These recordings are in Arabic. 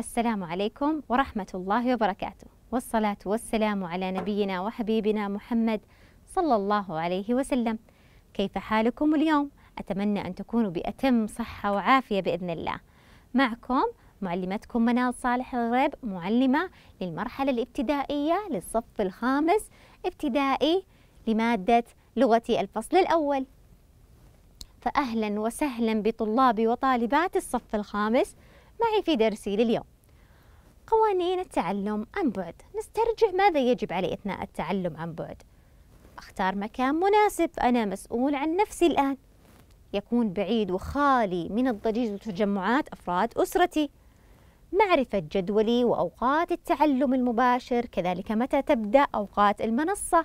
السلام عليكم ورحمة الله وبركاته والصلاة والسلام على نبينا وحبيبنا محمد صلى الله عليه وسلم كيف حالكم اليوم؟ أتمنى أن تكونوا بأتم صحة وعافية بإذن الله معكم معلمتكم منال صالح الغريب معلمة للمرحلة الابتدائية للصف الخامس ابتدائي لمادة لغتي الفصل الأول فأهلا وسهلا بطلابي وطالبات الصف الخامس معي في درسي لليوم قوانين التعلم عن بعد نسترجع ماذا يجب علي أثناء التعلم عن بعد أختار مكان مناسب أنا مسؤول عن نفسي الآن يكون بعيد وخالي من الضجيج وتجمعات أفراد أسرتي معرفة جدولي وأوقات التعلم المباشر كذلك متى تبدأ أوقات المنصة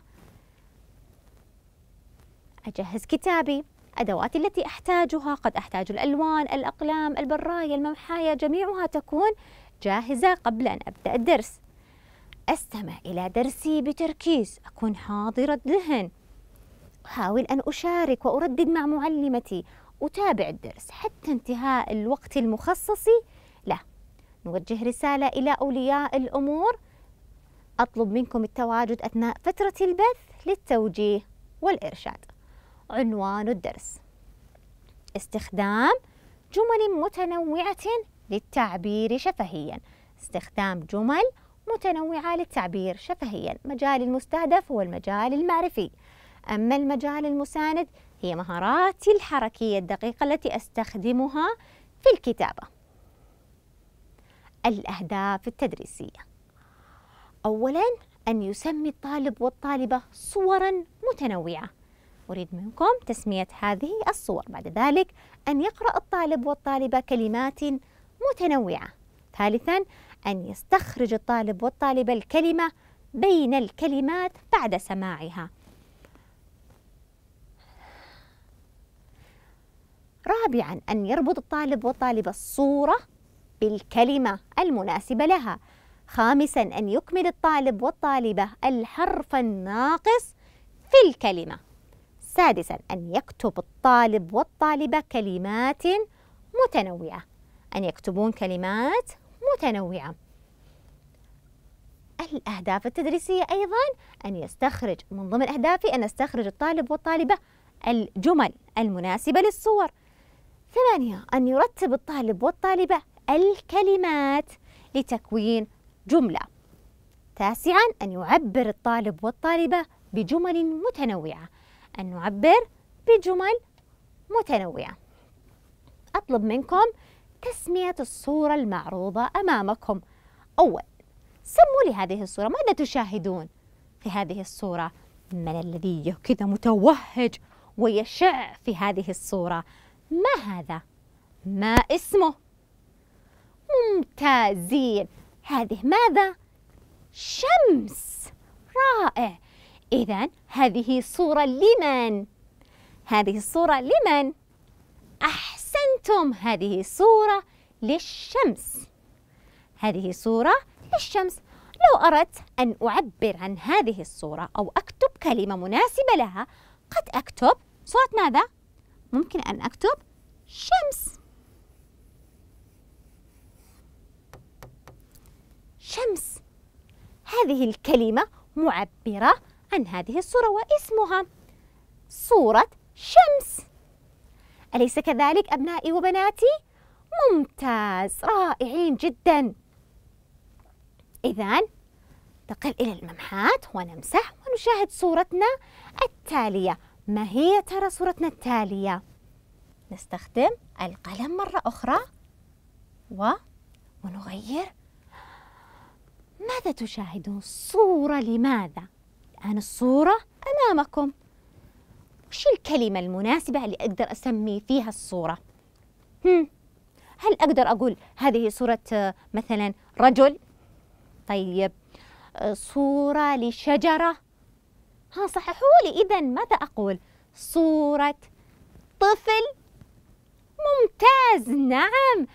أجهز كتابي أدواتي التي أحتاجها قد أحتاج الألوان الأقلام البراية الممحاية جميعها تكون جاهزة قبل أن أبدأ الدرس أستمع إلى درسي بتركيز أكون حاضرة الذهن أحاول أن أشارك وأردد مع معلمتي أتابع الدرس حتى انتهاء الوقت المخصص له نوجه رسالة إلى أولياء الأمور أطلب منكم التواجد أثناء فترة البث للتوجيه والإرشاد عنوان الدرس استخدام جمل متنوعة للتعبير شفهيا استخدام جمل متنوعة للتعبير شفهيا مجال المستهدف هو المجال المعرفي أما المجال المساند هي مهاراتي الحركية الدقيقة التي أستخدمها في الكتابة الأهداف التدريسية أولا أن يسمي الطالب والطالبة صورا متنوعة أريد منكم تسمية هذه الصور بعد ذلك أن يقرأ الطالب والطالبة كلمات متنوعة ثالثا أن يستخرج الطالب والطالبة الكلمة بين الكلمات بعد سماعها رابعا أن يربط الطالب والطالبة الصورة بالكلمة المناسبة لها خامسا أن يكمل الطالب والطالبة الحرف الناقص في الكلمة سادسا أن يكتب الطالب والطالبة كلمات متنوعة أن يكتبون كلمات متنوعة الأهداف التدريسية أيضا أن يستخرج من ضمن أهدافي أن أستخرج الطالب والطالبة الجمل المناسبة للصور ثمانية أن يرتب الطالب والطالبة الكلمات لتكوين جملة تاسعا أن يعبر الطالب والطالبة بجمل متنوعة أن نعبر بجمل متنوعة أطلب منكم تسمية الصورة المعروضة أمامكم أول سموا لهذه الصورة ماذا تشاهدون في هذه الصورة من الذي كذا متوهج ويشع في هذه الصورة ما هذا ما اسمه ممتازين هذه ماذا شمس رائع إذا هذه صورة لمن هذه الصورة لمن أحسن أنتم هذه صورة للشمس هذه صورة للشمس لو أردت أن أعبر عن هذه الصورة أو أكتب كلمة مناسبة لها قد أكتب صورة ماذا؟ ممكن أن أكتب شمس شمس هذه الكلمة معبرة عن هذه الصورة واسمها صورة شمس أليس كذلك أبنائي وبناتي؟ ممتاز رائعين جدا إذا ننتقل إلى الممحات ونمسح ونشاهد صورتنا التالية ما هي ترى صورتنا التالية؟ نستخدم القلم مرة أخرى و... ونغير ماذا تشاهدون؟ صورة لماذا؟ الآن الصورة أمامكم وش الكلمة المناسبة اللي أقدر أسمي فيها الصورة؟ هم هل أقدر أقول هذه صورة آه، مثلا رجل؟ طيب آه، صورة لشجرة؟ ها صححوا لي إذا ماذا أقول؟ صورة طفل؟ ممتاز نعم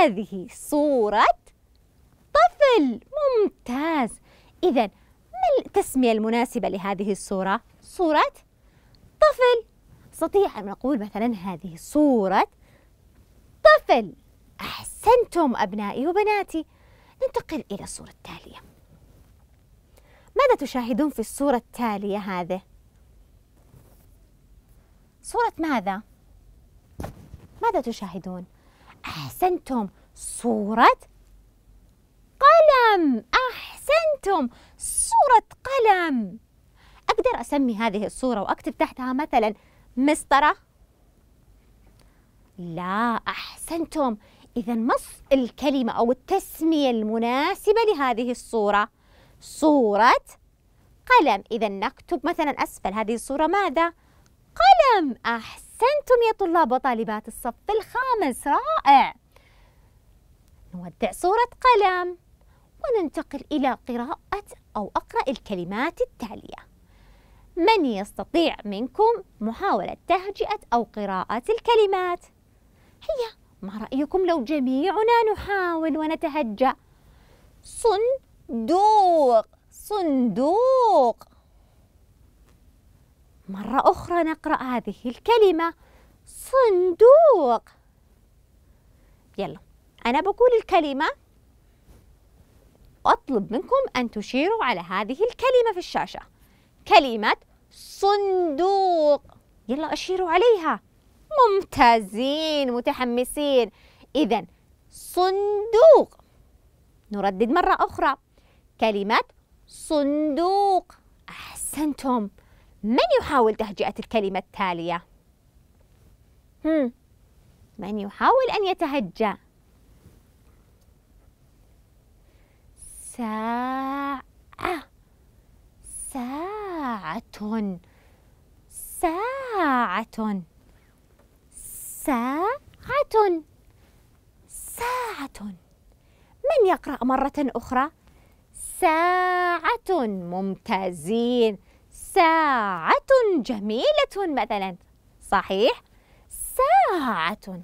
هذه صورة طفل ممتاز إذا ما التسمية المناسبة لهذه الصورة؟ صورة طفل استطيع أن أقول مثلا هذه صورة طفل أحسنتم أبنائي وبناتي ننتقل إلى الصورة التالية ماذا تشاهدون في الصورة التالية هذه؟ صورة ماذا؟ ماذا تشاهدون؟ أحسنتم صورة قلم أحسنتم صورة قلم أقدر أسمي هذه الصورة وأكتب تحتها مثلا مسطرة لا أحسنتم إذا مص الكلمة أو التسمية المناسبة لهذه الصورة صورة قلم إذا نكتب مثلا أسفل هذه الصورة ماذا؟ قلم أحسنتم يا طلاب وطالبات الصف الخامس رائع نودع صورة قلم وننتقل إلى قراءة أو أقرأ الكلمات التالية من يستطيع منكم محاولة تهجئة أو قراءة الكلمات؟ هيا ما رأيكم لو جميعنا نحاول ونتهجأ؟ صندوق صندوق مرة أخرى نقرأ هذه الكلمة صندوق يلا أنا بقول الكلمة أطلب منكم أن تشيروا على هذه الكلمة في الشاشة كلمة صندوق يلا أشيروا عليها ممتازين متحمسين إذا صندوق نردد مرة أخرى كلمة صندوق أحسنتم من يحاول تهجئة الكلمة التالية؟ هم. من يحاول أن يتهجأ؟ ساعة ساعة ساعة ساعة من يقرأ مرة أخرى؟ ساعة ممتازين ساعة جميلة مثلا صحيح؟ ساعة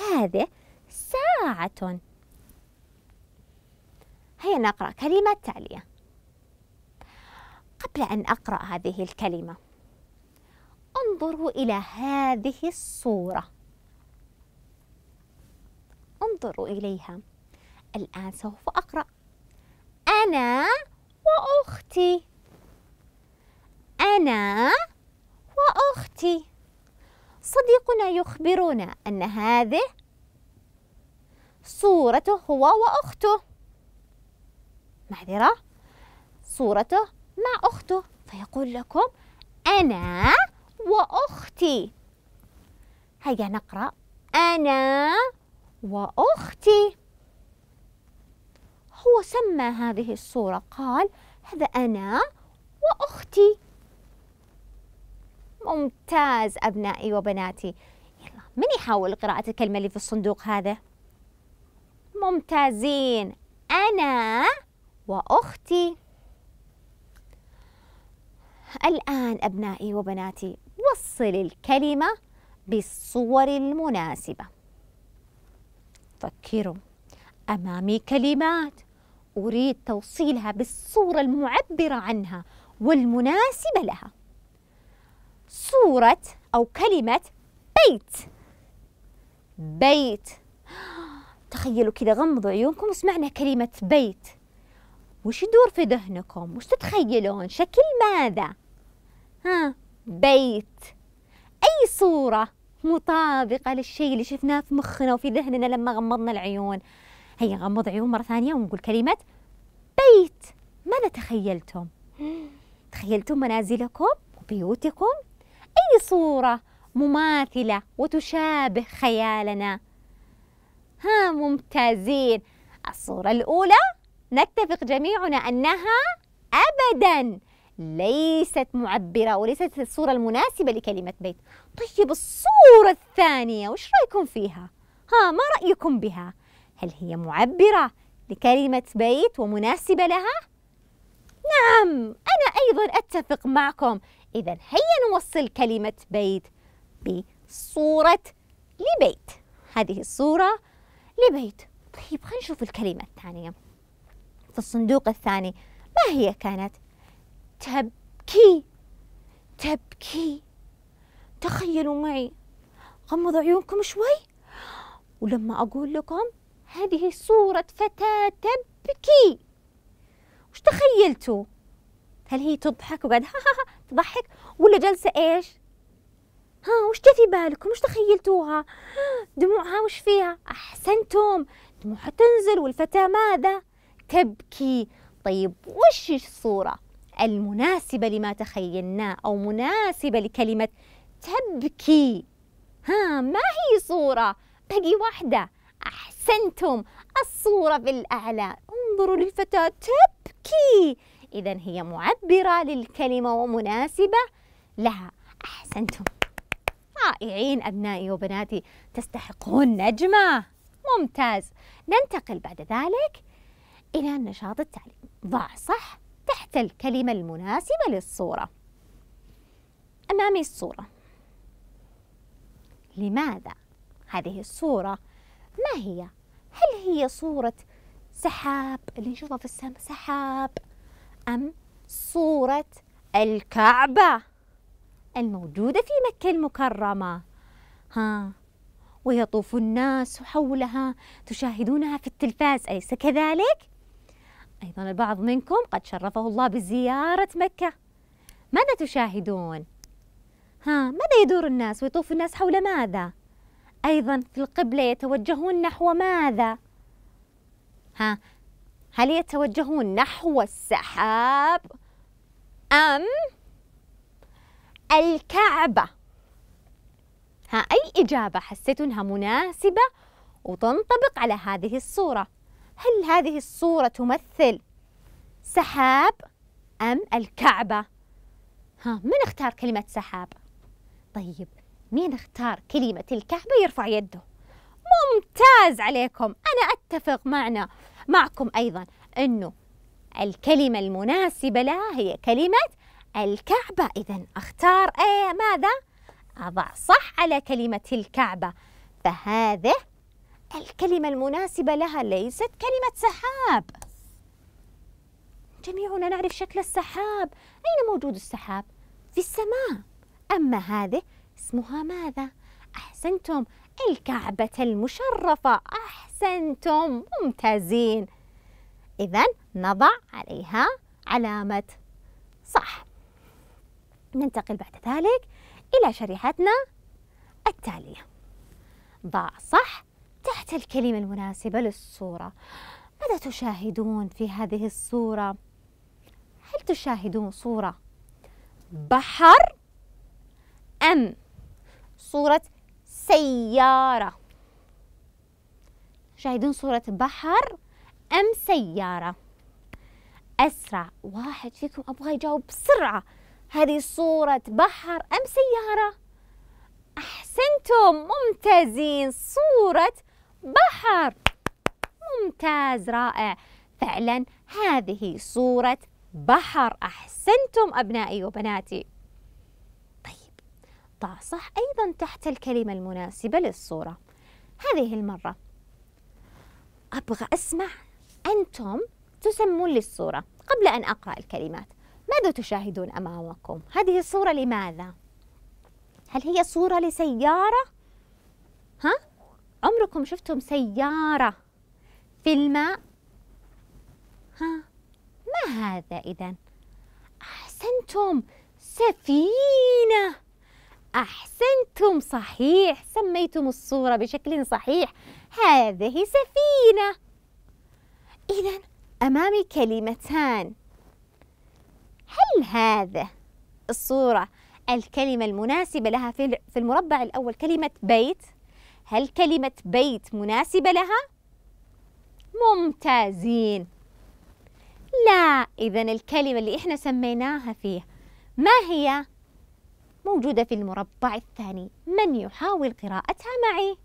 هذه ساعة هيا نقرأ كلمة تالية قبل أن أقرأ هذه الكلمة انظروا إلى هذه الصورة انظروا إليها الآن سوف أقرأ أنا وأختي أنا وأختي صديقنا يخبرنا أن هذه صورته هو وأخته معذرة صورته مع أخته فيقول لكم أنا وأختي هيا نقرأ أنا وأختي هو سمى هذه الصورة قال هذا أنا وأختي ممتاز أبنائي وبناتي يلا من يحاول قراءة الكلمة اللي في الصندوق هذا؟ ممتازين أنا وأختي الآن أبنائي وبناتي وصل الكلمة بالصور المناسبة فكروا أمامي كلمات أريد توصيلها بالصورة المعبرة عنها والمناسبة لها صورة أو كلمة بيت بيت تخيلوا كذا غمضوا عيونكم وسمعنا كلمة بيت وش يدور في ذهنكم وش تتخيلون شكل ماذا ها بيت أي صورة مطابقة للشيء اللي شفناه في مخنا وفي ذهننا لما غمضنا العيون هيا غمض عيون مرة ثانية ونقول كلمة بيت ماذا تخيلتم؟ تخيلتم منازلكم وبيوتكم؟ أي صورة مماثلة وتشابه خيالنا؟ ها ممتازين الصورة الأولى نتفق جميعنا أنها أبداً ليست معبرة وليست الصورة المناسبة لكلمة بيت طيب الصورة الثانية وش رأيكم فيها؟ ها ما رأيكم بها؟ هل هي معبرة لكلمة بيت ومناسبة لها؟ نعم أنا أيضا أتفق معكم إذا هيا نوصل كلمة بيت بصورة لبيت هذه الصورة لبيت طيب خلينا نشوف الكلمة الثانية في الصندوق الثاني ما هي كانت؟ تبكي تبكي تخيلوا معي غمضوا عيونكم شوي ولما أقول لكم هذه صورة فتاة تبكي وش تخيلتوا؟ هل هي تضحك وقاعد تضحك ولا جالسة إيش؟ ها وش جا في بالكم؟ وش تخيلتوها؟ دموعها وش فيها؟ أحسنتم دموعها تنزل والفتاة ماذا؟ تبكي طيب وش الصورة؟ المناسبة لما تخيلناه أو مناسبة لكلمة تبكي ها ما هي صورة بقي واحدة أحسنتم الصورة في الأعلى انظروا للفتاة تبكي إذا هي معبرة للكلمة ومناسبة لها أحسنتم رائعين أبنائي وبناتي تستحقون نجمة ممتاز ننتقل بعد ذلك إلى النشاط التالي ضع صح تحت الكلمة المناسبة للصورة أمامي الصورة لماذا هذه الصورة ما هي؟ هل هي صورة سحاب اللي نشوفها في السماء سحاب أم صورة الكعبة الموجودة في مكة المكرمة ها ويطوف الناس حولها تشاهدونها في التلفاز أليس كذلك؟ أيضا البعض منكم قد شرفه الله بزيارة مكة ماذا تشاهدون؟ ها ماذا يدور الناس ويطوف الناس حول ماذا؟ أيضا في القبلة يتوجهون نحو ماذا؟ ها هل يتوجهون نحو السحاب أم الكعبة؟ ها أي إجابة حسيت أنها مناسبة وتنطبق على هذه الصورة؟ هل هذه الصورة تمثل سحاب أم الكعبة؟ ها من اختار كلمة سحاب؟ طيب مين اختار كلمة الكعبة يرفع يده ممتاز عليكم أنا أتفق معنا معكم أيضا أنه الكلمة المناسبة لها هي كلمة الكعبة إذا أختار إيه ماذا؟ أضع صح على كلمة الكعبة فهذه الكلمة المناسبة لها ليست كلمة سحاب جميعنا نعرف شكل السحاب أين موجود السحاب؟ في السماء أما هذه اسمها ماذا؟ أحسنتم الكعبة المشرفة أحسنتم ممتازين إذا نضع عليها علامة صح ننتقل بعد ذلك إلى شريحتنا التالية ضع صح تحت الكلمة المناسبة للصورة ماذا تشاهدون في هذه الصورة؟ هل تشاهدون صورة بحر أم صورة سيارة؟ تشاهدون صورة بحر أم سيارة؟ أسرع واحد فيكم أبغى يجاوب بسرعة هذه صورة بحر أم سيارة؟ أحسنتم ممتازين صورة بحر ممتاز رائع فعلا هذه صورة بحر أحسنتم أبنائي وبناتي طيب تصح أيضا تحت الكلمة المناسبة للصورة هذه المرة أبغى أسمع أنتم تسمون لي الصورة قبل أن أقرأ الكلمات ماذا تشاهدون أمامكم؟ هذه الصورة لماذا؟ هل هي صورة لسيارة؟ ها؟ عمركم شفتم سيارة في الماء؟ ها ما هذا إذا؟ أحسنتم سفينة أحسنتم صحيح سميتم الصورة بشكل صحيح هذه سفينة إذا أمامي كلمتان هل هذا الصورة الكلمة المناسبة لها في المربع الأول كلمة بيت؟ هل كلمة بيت مناسبة لها؟ ممتازين لا إذا الكلمة اللي إحنا سميناها فيه ما هي؟ موجودة في المربع الثاني من يحاول قراءتها معي؟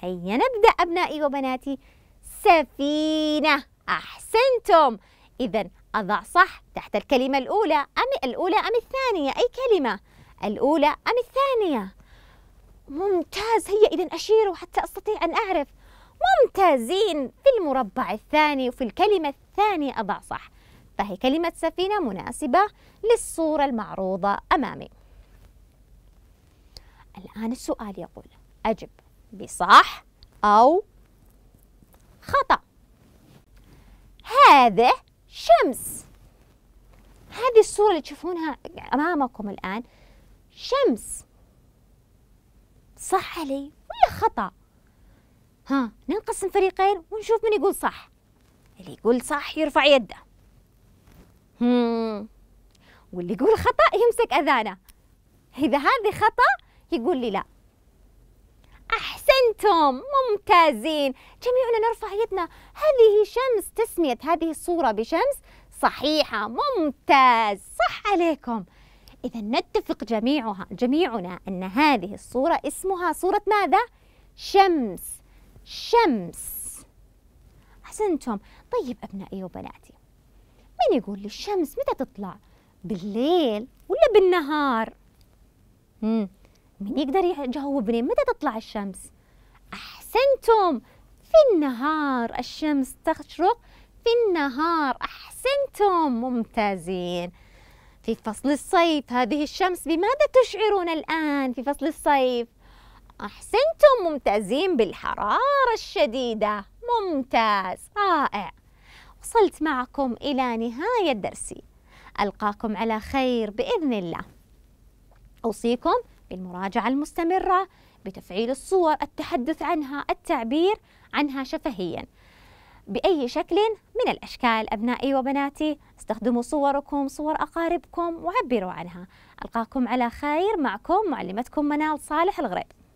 هيا نبدأ أبنائي وبناتي سفينة أحسنتم إذا أضع صح تحت الكلمة الأولى أم الأولى أم الثانية أي كلمة الأولى أم الثانية ممتاز هيا إذا أشير وحتى أستطيع أن أعرف ممتازين في المربع الثاني وفي الكلمة الثانية أضع صح فهي كلمة سفينة مناسبة للصورة المعروضة أمامي الآن السؤال يقول أجب بصح أو خطأ هذا شمس هذه الصورة اللي تشوفونها أمامكم الآن شمس صح علي ولا خطأ ها ننقسم فريقين ونشوف من يقول صح اللي يقول صح يرفع يده هم. واللي يقول خطأ يمسك أذانه إذا هذه خطأ يقول لي لا أحسنتم ممتازين جميعنا نرفع يدنا هذه شمس تسمية هذه الصورة بشمس صحيحة ممتاز صح عليكم إذا نتفق جميعها جميعنا أن هذه الصورة اسمها صورة ماذا؟ شمس شمس أحسنتم طيب أبنائي وبناتي من يقول لي الشمس متى تطلع؟ بالليل ولا بالنهار؟ مم. من يقدر يجاوبني متى تطلع الشمس؟ أحسنتم في النهار الشمس تشرق في النهار أحسنتم ممتازين في فصل الصيف هذه الشمس بماذا تشعرون الآن في فصل الصيف؟ أحسنتم ممتازين بالحرارة الشديدة ممتاز رائع وصلت معكم إلى نهاية درسي ألقاكم على خير بإذن الله أوصيكم بالمراجعة المستمرة بتفعيل الصور التحدث عنها التعبير عنها شفهياً بأي شكل من الأشكال أبنائي وبناتي استخدموا صوركم صور أقاربكم وعبروا عنها ألقاكم على خير معكم معلمتكم منال صالح الغريب